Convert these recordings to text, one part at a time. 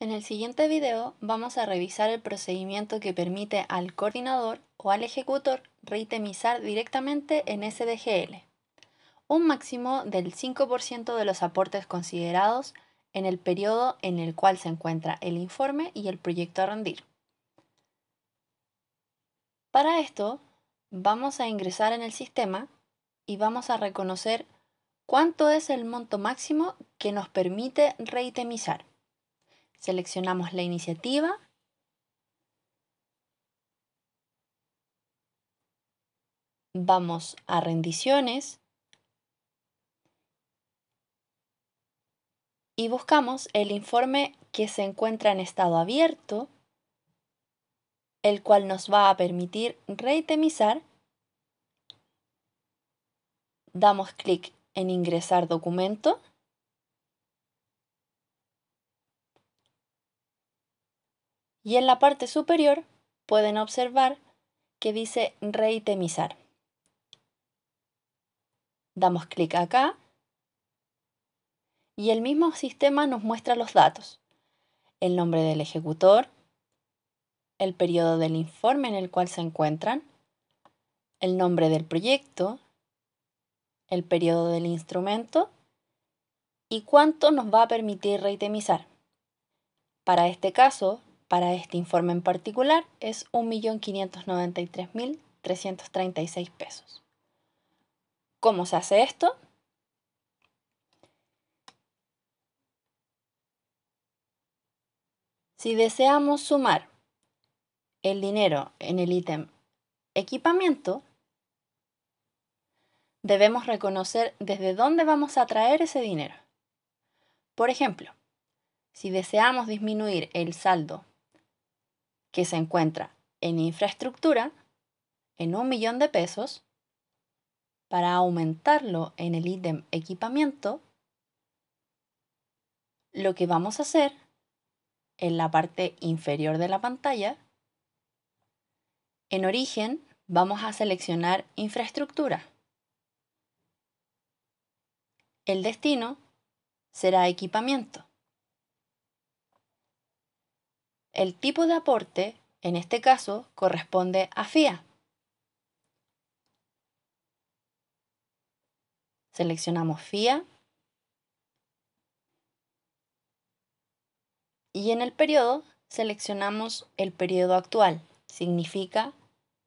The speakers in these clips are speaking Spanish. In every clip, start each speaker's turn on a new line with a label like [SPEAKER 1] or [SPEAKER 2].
[SPEAKER 1] En el siguiente video vamos a revisar el procedimiento que permite al coordinador o al ejecutor reitemizar directamente en SDGL, un máximo del 5% de los aportes considerados en el periodo en el cual se encuentra el informe y el proyecto a rendir. Para esto, vamos a ingresar en el sistema y vamos a reconocer cuánto es el monto máximo que nos permite reitemizar. Seleccionamos la iniciativa. Vamos a rendiciones. Y buscamos el informe que se encuentra en estado abierto, el cual nos va a permitir reitemizar. Damos clic en ingresar documento. y en la parte superior pueden observar que dice reitemizar. Damos clic acá y el mismo sistema nos muestra los datos, el nombre del ejecutor, el periodo del informe en el cual se encuentran, el nombre del proyecto, el periodo del instrumento y cuánto nos va a permitir reitemizar. Para este caso, para este informe en particular es 1.593.336 pesos. ¿Cómo se hace esto? Si deseamos sumar el dinero en el ítem equipamiento, debemos reconocer desde dónde vamos a traer ese dinero. Por ejemplo, si deseamos disminuir el saldo que se encuentra en infraestructura en un millón de pesos para aumentarlo en el ítem equipamiento, lo que vamos a hacer en la parte inferior de la pantalla, en origen vamos a seleccionar infraestructura. El destino será equipamiento. El tipo de aporte, en este caso, corresponde a FIA. Seleccionamos FIA. Y en el periodo seleccionamos el periodo actual. Significa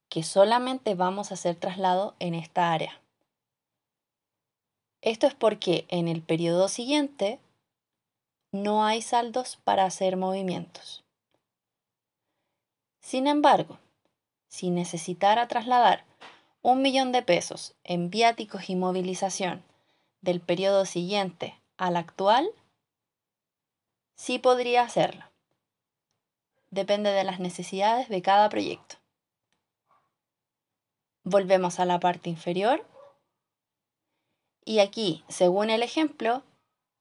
[SPEAKER 1] que solamente vamos a hacer traslado en esta área. Esto es porque en el periodo siguiente no hay saldos para hacer movimientos. Sin embargo, si necesitara trasladar un millón de pesos en viáticos y movilización del periodo siguiente al actual, sí podría hacerlo. Depende de las necesidades de cada proyecto. Volvemos a la parte inferior y aquí, según el ejemplo,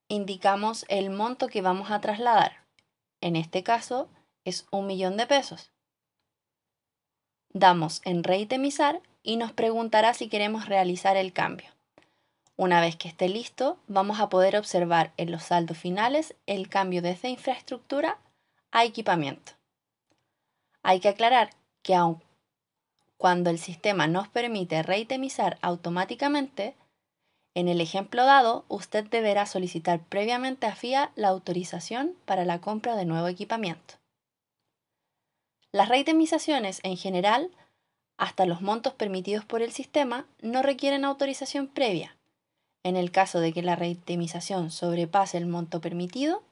[SPEAKER 1] indicamos el monto que vamos a trasladar. En este caso es un millón de pesos damos en reitemizar y nos preguntará si queremos realizar el cambio. Una vez que esté listo, vamos a poder observar en los saldos finales el cambio desde infraestructura a equipamiento. Hay que aclarar que aun cuando el sistema nos permite reitemizar automáticamente, en el ejemplo dado, usted deberá solicitar previamente a FIA la autorización para la compra de nuevo equipamiento. Las reitemizaciones en general, hasta los montos permitidos por el sistema, no requieren autorización previa. En el caso de que la reitemización sobrepase el monto permitido,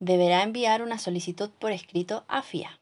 [SPEAKER 1] deberá enviar una solicitud por escrito a FIA.